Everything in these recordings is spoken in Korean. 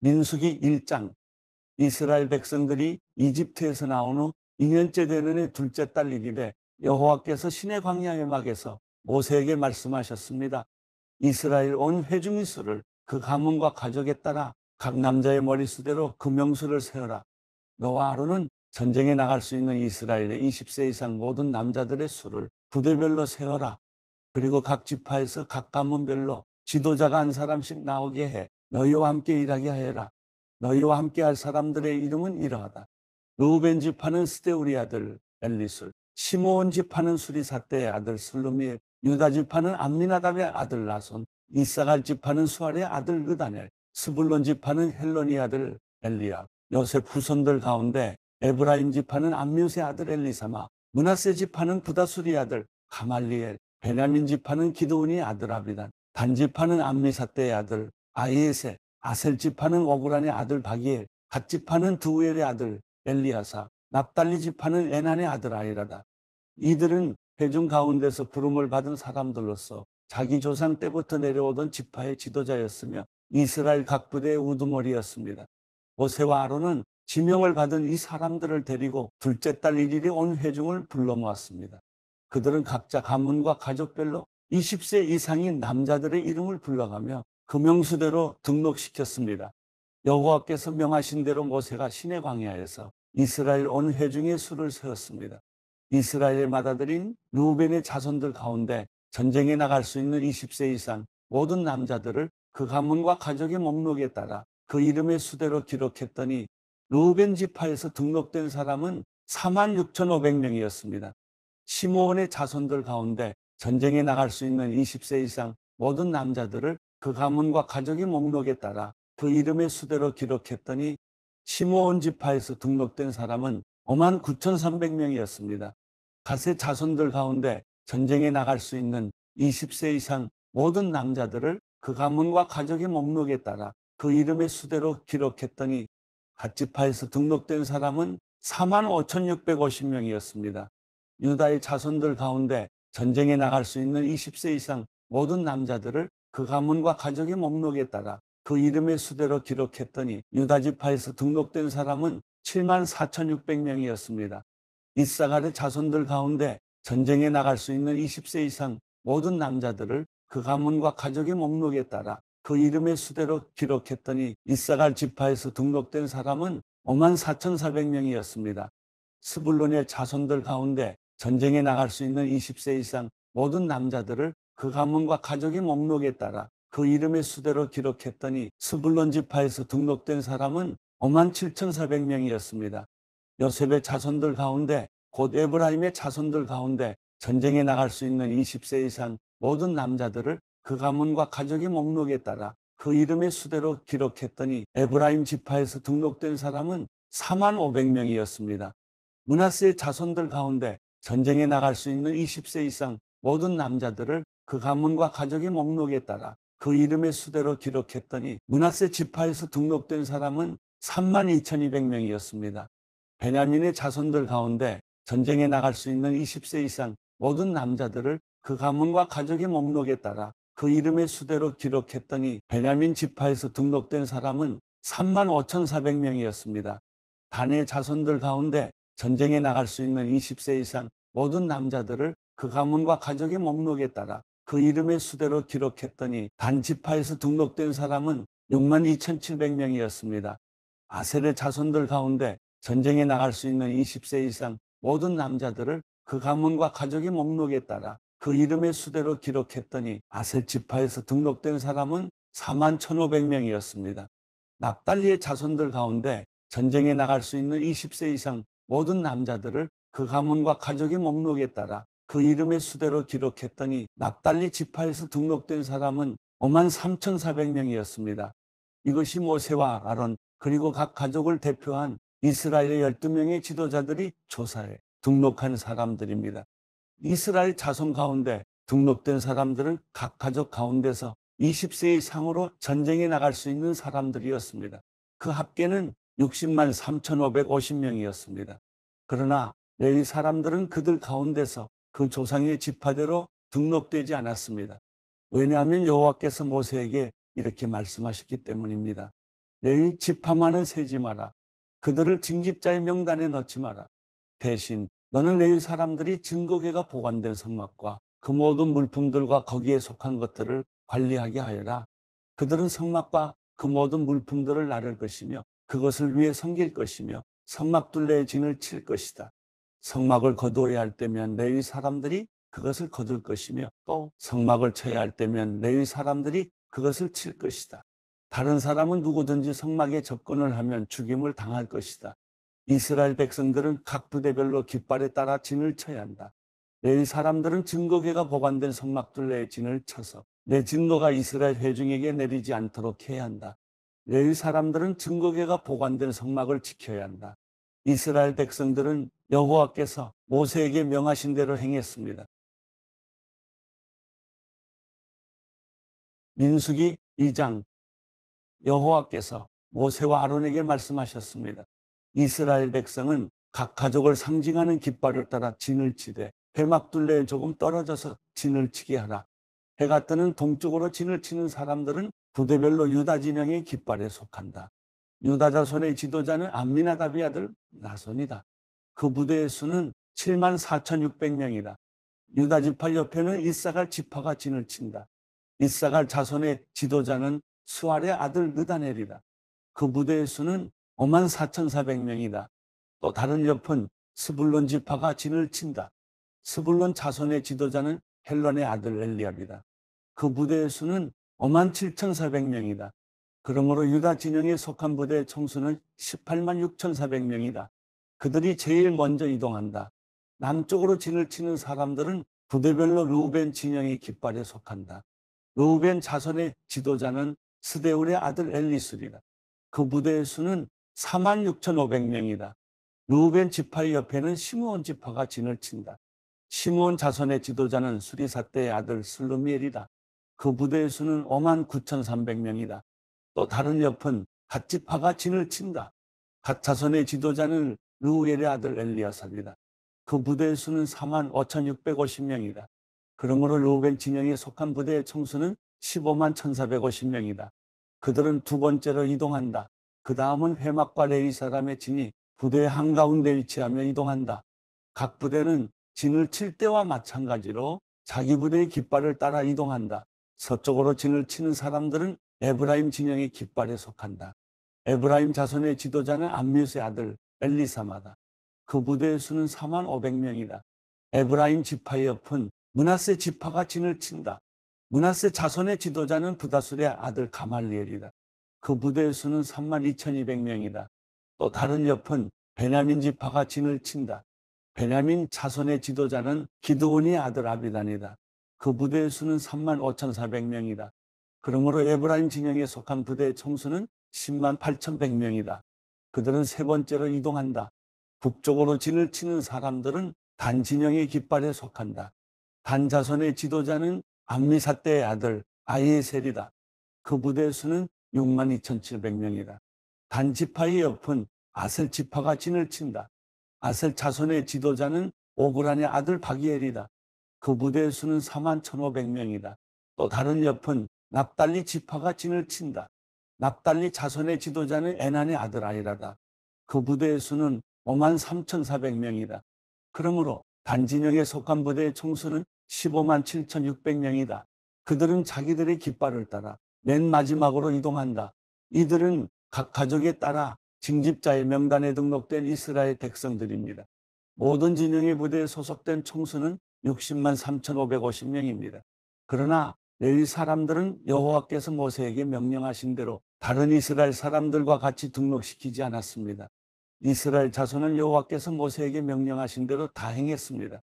민숙이 1장 이스라엘 백성들이 이집트에서 나온 후 2년째 되는 해 둘째 딸 일일에 여호와께서 신의 광야의 막에서 모세에게 말씀하셨습니다. 이스라엘 온 회중의 수를 그 가문과 가족에 따라 각 남자의 머리수대로 금명수를 그 세어라. 너와 아론은 전쟁에 나갈 수 있는 이스라엘의 20세 이상 모든 남자들의 수를 부대별로 세어라. 그리고 각 지파에서 각 가문별로 지도자가 한 사람씩 나오게 해 너희와 함께 일하게 하여라. 너희와 함께 할 사람들의 이름은 이러하다. 루벤 지파는 스데우리 아들 엘리술, 시므온 지파는 수리사대의 아들 슬루미엘, 유다 지파는 암미나답의 아들 나손, 이사갈 지파는 수알의 아들 느다넬, 스불론 지파는 헬론이 아들 엘리야, 요셉 후손들 가운데 에브라임 지파는 암미우의 아들 엘리사마, 문하세 지파는 부다수리 아들 가말리엘, 베냐민 지파는 기도온이 아들 아비단, 단지파는 암미사대의 아들 아이에셀, 아셀 집파는 오그란의 아들 바기엘, 갓 집파는 두엘의 아들 엘리아사, 납달리 집파는 에난의 아들 아이라다. 이들은 회중 가운데서 부름을 받은 사람들로서 자기 조상 때부터 내려오던 지파의 지도자였으며 이스라엘 각 부대의 우두머리였습니다. 모세와 아론은 지명을 받은 이 사람들을 데리고 둘째 딸 일일이 온 회중을 불러 모았습니다. 그들은 각자 가문과 가족별로 20세 이상인 남자들의 이름을 불러가며 금영수대로 등록시켰습니다. 여호와께서 명하신 대로 모세가 신의 광야에서 이스라엘 온 회중의 수를 세웠습니다. 이스라엘 마다들인 루벤의 자손들 가운데 전쟁에 나갈 수 있는 20세 이상 모든 남자들을 그 가문과 가족의 목록에 따라 그 이름의 수대로 기록했더니 루벤 지파에서 등록된 사람은 4만 6,500명이었습니다. 시므원의 자손들 가운데 전쟁에 나갈 수 있는 20세 이상 모든 남자들을 그 가문과 가족의 목록에 따라 그 이름의 수대로 기록했더니 시므온 지파에서 등록된 사람은 5만 9,300명이었습니다. 가세 자손들 가운데 전쟁에 나갈 수 있는 20세 이상 모든 남자들을 그 가문과 가족의 목록에 따라 그 이름의 수대로 기록했더니 갓지파에서 등록된 사람은 4만 5,650명이었습니다. 유다의 자손들 가운데 전쟁에 나갈 수 있는 20세 이상 모든 남자들을 그 가문과 가족의 목록에 따라 그 이름의 수대로 기록했더니 유다지파에서 등록된 사람은 7만 4,600명이었습니다. 이사갈의 자손들 가운데 전쟁에 나갈 수 있는 20세 이상 모든 남자들을 그 가문과 가족의 목록에 따라 그 이름의 수대로 기록했더니 이사갈 지파에서 등록된 사람은 5만 4,400명이었습니다. 스불론의 자손들 가운데 전쟁에 나갈 수 있는 20세 이상 모든 남자들을 그 가문과 가족의 목록에 따라 그 이름의 수대로 기록했더니 스불론 지파에서 등록된 사람은 5만 7,400명이었습니다. 요셉의 자손들 가운데 곧 에브라임의 자손들 가운데 전쟁에 나갈 수 있는 20세 이상 모든 남자들을 그 가문과 가족의 목록에 따라 그 이름의 수대로 기록했더니 에브라임 지파에서 등록된 사람은 4만 500명이었습니다. 문하스의 자손들 가운데 전쟁에 나갈 수 있는 20세 이상 모든 남자들을 그 가문과 가족의 목록에 따라 그 이름의 수대로 기록했더니 문학세 지파에서 등록된 사람은 3만 2,200명이었습니다. 베냐민의 자손들 가운데 전쟁에 나갈 수 있는 20세 이상 모든 남자들을 그 가문과 가족의 목록에 따라 그 이름의 수대로 기록했더니 베냐민 지파에서 등록된 사람은 3만 5,400명이었습니다. 단의 자손들 가운데 전쟁에 나갈 수 있는 20세 이상 모든 남자들을 그 가문과 가족의 목록에 따라 그 이름의 수대로 기록했더니 단지파에서 등록된 사람은 6만 2,700명이었습니다. 아셀의 자손들 가운데 전쟁에 나갈 수 있는 20세 이상 모든 남자들을 그 가문과 가족의 목록에 따라 그 이름의 수대로 기록했더니 아셀 지파에서 등록된 사람은 4만 1,500명이었습니다. 납달리의 자손들 가운데 전쟁에 나갈 수 있는 20세 이상 모든 남자들을 그 가문과 가족의 목록에 따라 그 이름의 수대로 기록했더니 납달리 지파에서 등록된 사람은 5만 3,400명이었습니다. 이것이 모세와 아론 그리고 각 가족을 대표한 이스라엘의 12명의 지도자들이 조사해 등록한 사람들입니다. 이스라엘 자손 가운데 등록된 사람들은 각 가족 가운데서 20세 이상으로 전쟁에 나갈 수 있는 사람들이었습니다. 그 합계는 60만 3,550명이었습니다. 그러나 레위 사람들은 그들 가운데서 그 조상의 지파대로 등록되지 않았습니다. 왜냐하면 여호와께서 모세에게 이렇게 말씀하셨기 때문입니다. 내 지파만은 세지 마라. 그들을 징집자의 명단에 넣지 마라. 대신 너는 레 사람들이 증거계가 보관된 성막과 그 모든 물품들과 거기에 속한 것들을 관리하게 하여라. 그들은 성막과 그 모든 물품들을 나를 것이며 그것을 위해 섬길 것이며 성막 둘레에 진을 칠 것이다. 성막을 거둬야 할 때면 레위 사람들이 그것을 거둘 것이며 또 성막을 쳐야 할 때면 레위 사람들이 그것을 칠 것이다. 다른 사람은 누구든지 성막에 접근을 하면 죽임을 당할 것이다. 이스라엘 백성들은 각 부대별로 깃발에 따라 진을 쳐야 한다. 레위 사람들은 증거계가 보관된 성막들 내에 진을 쳐서 내 증거가 이스라엘 회중에게 내리지 않도록 해야 한다. 레위 사람들은 증거계가 보관된 성막을 지켜야 한다. 이스라엘 백성들은 여호와께서 모세에게 명하신 대로 행했습니다. 민수기 2장 여호와께서 모세와 아론에게 말씀하셨습니다. 이스라엘 백성은 각 가족을 상징하는 깃발을 따라 진을 치되 해막 둘레에 조금 떨어져서 진을 치게 하라. 해가 뜨는 동쪽으로 진을 치는 사람들은 부대별로 유다 진영의 깃발에 속한다. 유다 자손의 지도자는 암미나다비 아들 나손이다. 그 부대의 수는 7만 4,600명이다. 유다 지파 옆에는 이사갈 지파가 진을 친다. 이사갈 자손의 지도자는 수알의 아들 느다넬이다. 그 부대의 수는 5만 4,400명이다. 또 다른 옆은 스불론 지파가 진을 친다. 스불론 자손의 지도자는 헬론의 아들 엘리압이다. 그 부대의 수는 5만 7,400명이다. 그러므로 유다 진영에 속한 부대의 총수는 18만 6,400명이다. 그들이 제일 먼저 이동한다. 남쪽으로 진을 치는 사람들은 부대별로 루벤 진영의 깃발에 속한다. 루벤 자선의 지도자는 스데울의 아들 엘리스리다그 부대의 수는 4만 6,500명이다. 루벤 지파 옆에는 시므온 지파가 진을 친다. 시므온 자선의 지도자는 수리사 때의 아들 슬루미엘이다. 그 부대의 수는 5만 9,300명이다. 또 다른 옆은 갓지파가 진을 친다. 갓자선의 지도자는 루엘의 아들 엘리아삽니다. 그 부대의 수는 4만 5,650명이다. 그러므로 루벤 진영에 속한 부대의 총수는 15만 1,450명이다. 그들은 두 번째로 이동한다. 그 다음은 회막과 레위 사람의 진이 부대의 한가운데 위치하며 이동한다. 각 부대는 진을 칠 때와 마찬가지로 자기 부대의 깃발을 따라 이동한다. 서쪽으로 진을 치는 사람들은 에브라임 진영의 깃발에 속한다. 에브라임 자손의 지도자는 암미스의 아들 엘리사마다. 그 부대의 수는 4만 500명이다. 에브라임 지파 옆은 문하세 지파가 진을 친다. 문하세 자손의 지도자는 부다술의 아들 가말리엘이다. 그 부대의 수는 3만 2,200명이다. 또 다른 옆은 베냐민 지파가 진을 친다. 베냐민 자손의 지도자는 기드온의 아들 아비단이다. 그 부대의 수는 3만 5,400명이다. 그러므로 에브라임 진영에 속한 부대의 총수는 10만 8,100명이다. 그들은 세 번째로 이동한다. 북쪽으로 진을 치는 사람들은 단진영의 깃발에 속한다. 단자선의 지도자는 암미사대의 아들 아예셀이다. 그 부대 수는 6만 2,700명이다. 단지파의 옆은 아셀 지파가 진을 친다. 아셀 자선의 지도자는 오그란의 아들 바기엘이다. 그 부대 수는 4만 1,500명이다. 또 다른 옆은 납달리 지파가 진을 친다. 납달리 자손의 지도자는 애난의 아들 아니라다. 그 부대의 수는 5만 3,400명이다. 그러므로 단진영에 속한 부대의 총수는 15만 7,600명이다. 그들은 자기들의 깃발을 따라 맨 마지막으로 이동한다. 이들은 각 가족에 따라 징집자의 명단에 등록된 이스라엘 백성들입니다. 모든 진영의 부대에 소속된 총수는 60만 3,550명입니다. 그러나 내위 사람들은 여호와께서 모세에게 명령하신 대로 다른 이스라엘 사람들과 같이 등록시키지 않았습니다. 이스라엘 자손은 여호와께서 모세에게 명령하신 대로 다 행했습니다.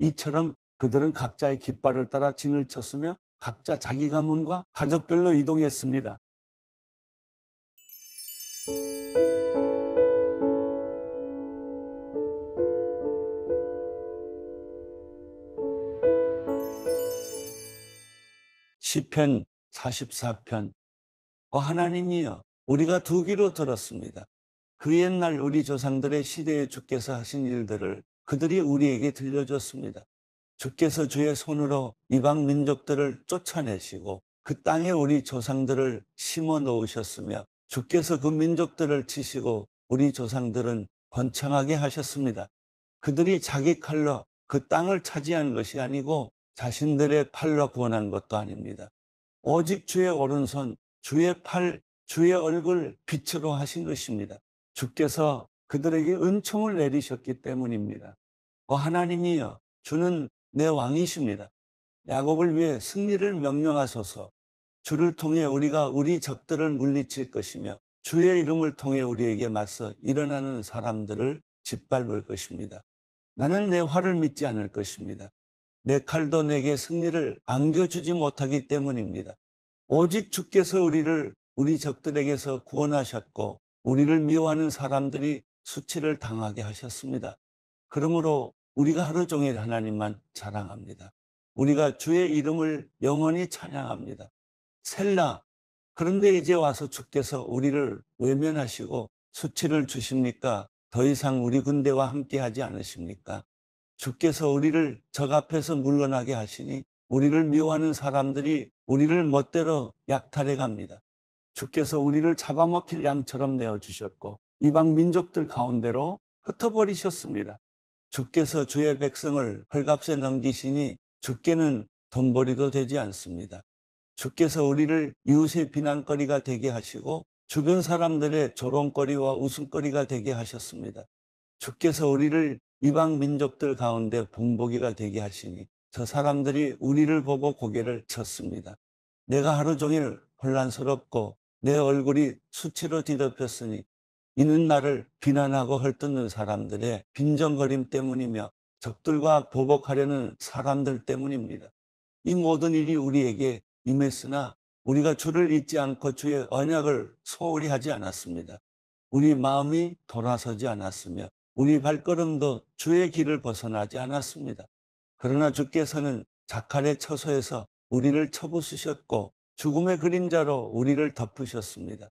이처럼 그들은 각자의 깃발을 따라 진을 쳤으며 각자 자기 가문과 가족별로 이동했습니다. 시편 44편 어, 하나님이여 우리가 두 귀로 들었습니다. 그 옛날 우리 조상들의 시대에 주께서 하신 일들을 그들이 우리에게 들려줬습니다. 주께서 주의 손으로 이방 민족들을 쫓아내시고 그 땅에 우리 조상들을 심어 놓으셨으며 주께서 그 민족들을 치시고 우리 조상들은 번창하게 하셨습니다. 그들이 자기 칼로 그 땅을 차지한 것이 아니고 자신들의 팔로 구원한 것도 아닙니다. 오직 주의 오른손 주의 팔, 주의 얼굴 빛으로 하신 것입니다. 주께서 그들에게 은총을 내리셨기 때문입니다. 어, 하나님이여, 주는 내 왕이십니다. 야곱을 위해 승리를 명령하소서. 주를 통해 우리가 우리 적들을 물리칠 것이며 주의 이름을 통해 우리에게 맞서 일어나는 사람들을 짓밟을 것입니다. 나는 내 화를 믿지 않을 것입니다. 내 칼도 내게 승리를 안겨주지 못하기 때문입니다. 오직 주께서 우리를 우리 적들에게서 구원하셨고 우리를 미워하는 사람들이 수치를 당하게 하셨습니다. 그러므로 우리가 하루 종일 하나님만 자랑합니다. 우리가 주의 이름을 영원히 찬양합니다. 셀라. 그런데 이제 와서 주께서 우리를 외면하시고 수치를 주십니까? 더 이상 우리 군대와 함께 하지 않으십니까? 주께서 우리를 적 앞에서 물러나게 하시니 우리를 미워하는 사람들이 우리를 멋대로 약탈해 갑니다. 주께서 우리를 잡아먹힐 양처럼 내어주셨고 이방 민족들 가운데로 흩어버리셨습니다. 주께서 주의 백성을 헐값에 넘기시니 주께는 돈벌이도 되지 않습니다. 주께서 우리를 이웃의 비난거리가 되게 하시고 주변 사람들의 조롱거리와 웃음거리가 되게 하셨습니다. 주께서 우리를 이방 민족들 가운데 본보기가 되게 하시니 저 사람들이 우리를 보고 고개를 쳤습니다. 내가 하루 종일 혼란스럽고 내 얼굴이 수치로 뒤덮였으니 이는 나를 비난하고 헐뜯는 사람들의 빈정거림 때문이며 적들과 보복하려는 사람들 때문입니다. 이 모든 일이 우리에게 임했으나 우리가 주를 잊지 않고 주의 언약을 소홀히 하지 않았습니다. 우리 마음이 돌아서지 않았으며 우리 발걸음도 주의 길을 벗어나지 않았습니다. 그러나 주께서는 자칼의 처소에서 우리를 쳐부수셨고 죽음의 그림자로 우리를 덮으셨습니다.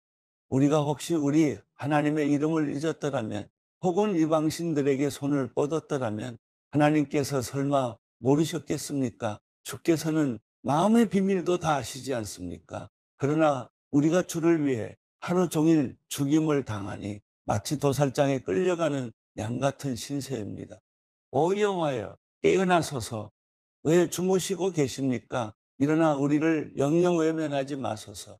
우리가 혹시 우리 하나님의 이름을 잊었더라면 혹은 이방신들에게 손을 뻗었더라면 하나님께서 설마 모르셨겠습니까? 주께서는 마음의 비밀도 다 아시지 않습니까? 그러나 우리가 주를 위해 하루 종일 죽임을 당하니 마치 도살장에 끌려가는 양 같은 신세입니다. 오영하여 깨어나소서. 왜 주무시고 계십니까? 일어나 우리를 영영 외면하지 마소서.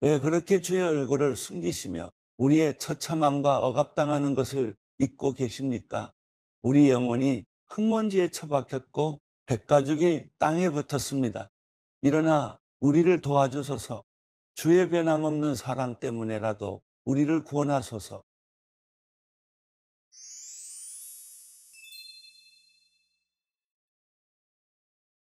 왜 그렇게 주의 얼굴을 숨기시며 우리의 처참함과 억압당하는 것을 잊고 계십니까? 우리 영혼이 흙먼지에 처박혔고 백가죽이 땅에 붙었습니다. 일어나 우리를 도와주소서. 주의 변함없는 사랑 때문에라도 우리를 구원하소서.